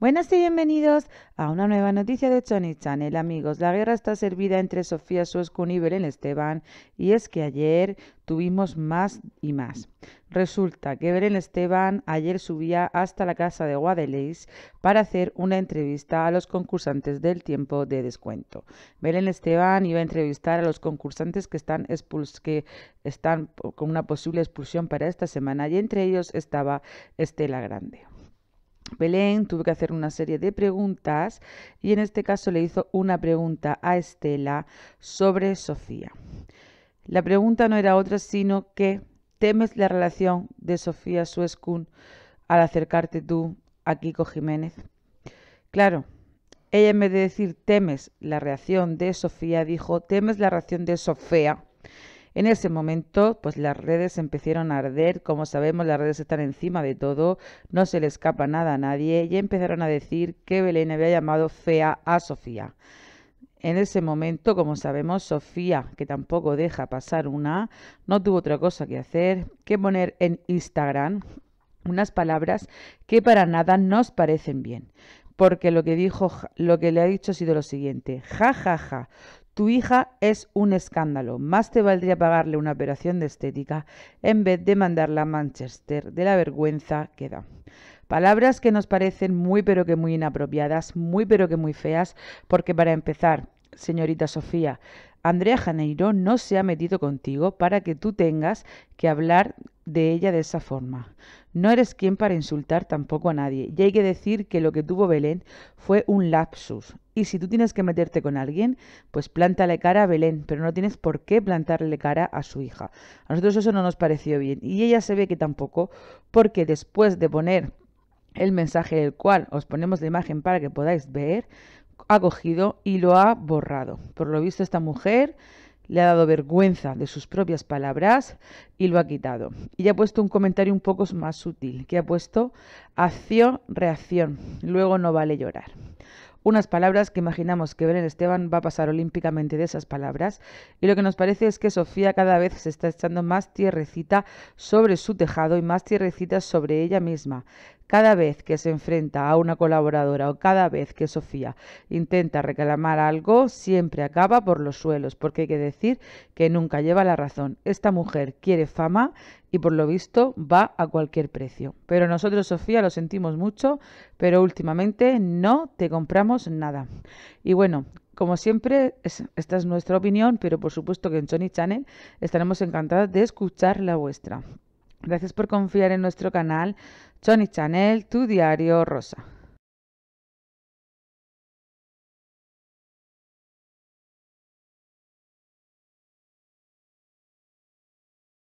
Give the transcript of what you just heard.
Buenas y bienvenidos a una nueva noticia de Chony Channel. Amigos, la guerra está servida entre Sofía Suescun y Belén Esteban y es que ayer tuvimos más y más. Resulta que Belén Esteban ayer subía hasta la casa de Guadalés para hacer una entrevista a los concursantes del tiempo de descuento. Belén Esteban iba a entrevistar a los concursantes que están, expuls que están con una posible expulsión para esta semana y entre ellos estaba Estela Grande. Belén tuvo que hacer una serie de preguntas y en este caso le hizo una pregunta a Estela sobre Sofía. La pregunta no era otra sino que temes la relación de Sofía Suescun al acercarte tú a Kiko Jiménez. Claro, ella en vez de decir temes la reacción de Sofía dijo temes la reacción de Sofía en ese momento, pues las redes empezaron a arder, como sabemos las redes están encima de todo, no se le escapa nada a nadie y empezaron a decir que Belén había llamado fea a Sofía. En ese momento, como sabemos, Sofía, que tampoco deja pasar una, no tuvo otra cosa que hacer que poner en Instagram unas palabras que para nada nos parecen bien porque lo que dijo, lo que le ha dicho ha sido lo siguiente: ja, ja, ja. Tu hija es un escándalo. Más te valdría pagarle una operación de estética en vez de mandarla a Manchester de la vergüenza que da. Palabras que nos parecen muy pero que muy inapropiadas, muy pero que muy feas, porque para empezar, señorita Sofía, Andrea Janeiro no se ha metido contigo para que tú tengas que hablar de ella de esa forma. No eres quien para insultar tampoco a nadie. Y hay que decir que lo que tuvo Belén fue un lapsus. Y si tú tienes que meterte con alguien, pues plántale cara a Belén, pero no tienes por qué plantarle cara a su hija. A nosotros eso no nos pareció bien. Y ella se ve que tampoco, porque después de poner el mensaje del cual os ponemos la imagen para que podáis ver, ha cogido y lo ha borrado. Por lo visto esta mujer le ha dado vergüenza de sus propias palabras y lo ha quitado. Y ha puesto un comentario un poco más sutil, que ha puesto acción, reacción, luego no vale llorar. Unas palabras que imaginamos que Belén Esteban va a pasar olímpicamente de esas palabras, y lo que nos parece es que Sofía cada vez se está echando más tierrecita sobre su tejado y más tierrecita sobre ella misma, cada vez que se enfrenta a una colaboradora o cada vez que Sofía intenta reclamar algo, siempre acaba por los suelos, porque hay que decir que nunca lleva la razón. Esta mujer quiere fama y por lo visto va a cualquier precio. Pero nosotros, Sofía, lo sentimos mucho, pero últimamente no te compramos nada. Y bueno, como siempre, esta es nuestra opinión, pero por supuesto que en Sony Channel estaremos encantadas de escuchar la vuestra. Gracias por confiar en nuestro canal. Johnny Chanel, tu diario rosa.